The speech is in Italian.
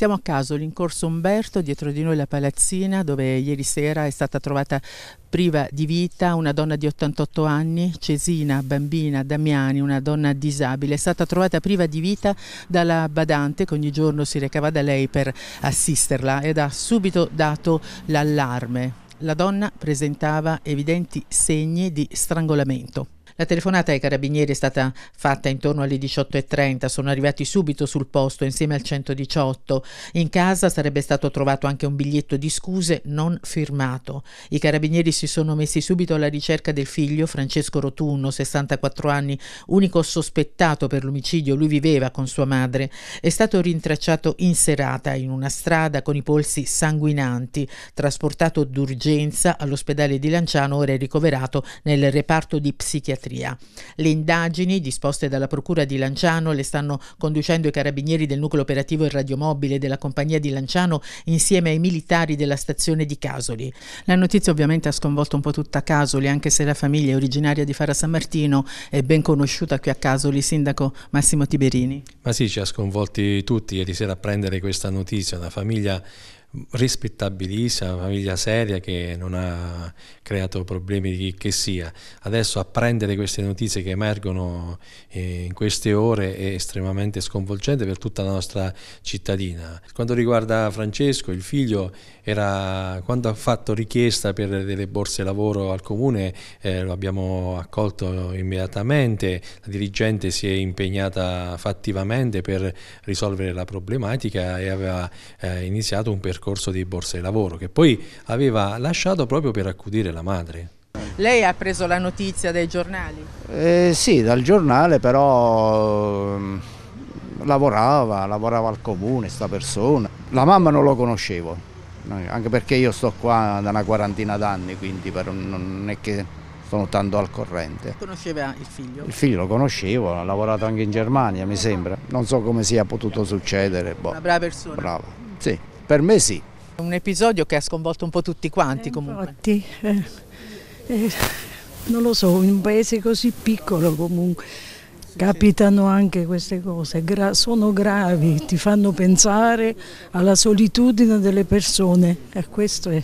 Siamo a Casoli, in corso Umberto, dietro di noi la palazzina dove ieri sera è stata trovata priva di vita una donna di 88 anni, Cesina, bambina, Damiani, una donna disabile. È stata trovata priva di vita dalla badante che ogni giorno si recava da lei per assisterla ed ha subito dato l'allarme. La donna presentava evidenti segni di strangolamento. La telefonata ai carabinieri è stata fatta intorno alle 18.30, sono arrivati subito sul posto insieme al 118. In casa sarebbe stato trovato anche un biglietto di scuse non firmato. I carabinieri si sono messi subito alla ricerca del figlio Francesco Rotunno, 64 anni, unico sospettato per l'omicidio, lui viveva con sua madre. È stato rintracciato in serata in una strada con i polsi sanguinanti, trasportato d'urgenza all'ospedale di Lanciano, ora è ricoverato nel reparto di psichiatria psichiatria. Le indagini disposte dalla Procura di Lanciano le stanno conducendo i carabinieri del nucleo operativo e radiomobile della compagnia di Lanciano insieme ai militari della stazione di Casoli. La notizia ovviamente ha sconvolto un po' tutta Casoli, anche se la famiglia è originaria di Fara San Martino è ben conosciuta qui a Casoli, sindaco Massimo Tiberini. Ma sì, ci ha sconvolti tutti ieri sera a prendere questa notizia, una famiglia rispettabilissima, una famiglia seria che non ha creato problemi di che sia. Adesso apprendere queste notizie che emergono eh, in queste ore è estremamente sconvolgente per tutta la nostra cittadina. Quanto riguarda Francesco, il figlio, era, quando ha fatto richiesta per delle borse lavoro al comune eh, lo abbiamo accolto immediatamente, la dirigente si è impegnata fattivamente per risolvere la problematica e aveva eh, iniziato un percorso percorso di borsa di lavoro che poi aveva lasciato proprio per accudire la madre. Lei ha preso la notizia dai giornali? Eh, sì, dal giornale però ehm, lavorava, lavorava al comune sta persona. La mamma non lo conoscevo, anche perché io sto qua da una quarantina d'anni, quindi non è che sono tanto al corrente. Conosceva il figlio? Il figlio lo conoscevo, ha lavorato anche in Germania mi sembra, non so come sia potuto succedere. Boh. Una brava persona? Brava, sì. Per me sì. Un episodio che ha sconvolto un po' tutti quanti eh, comunque. Infatti, eh, eh, non lo so, in un paese così piccolo comunque capitano anche queste cose, Gra sono gravi, ti fanno pensare alla solitudine delle persone e questo è.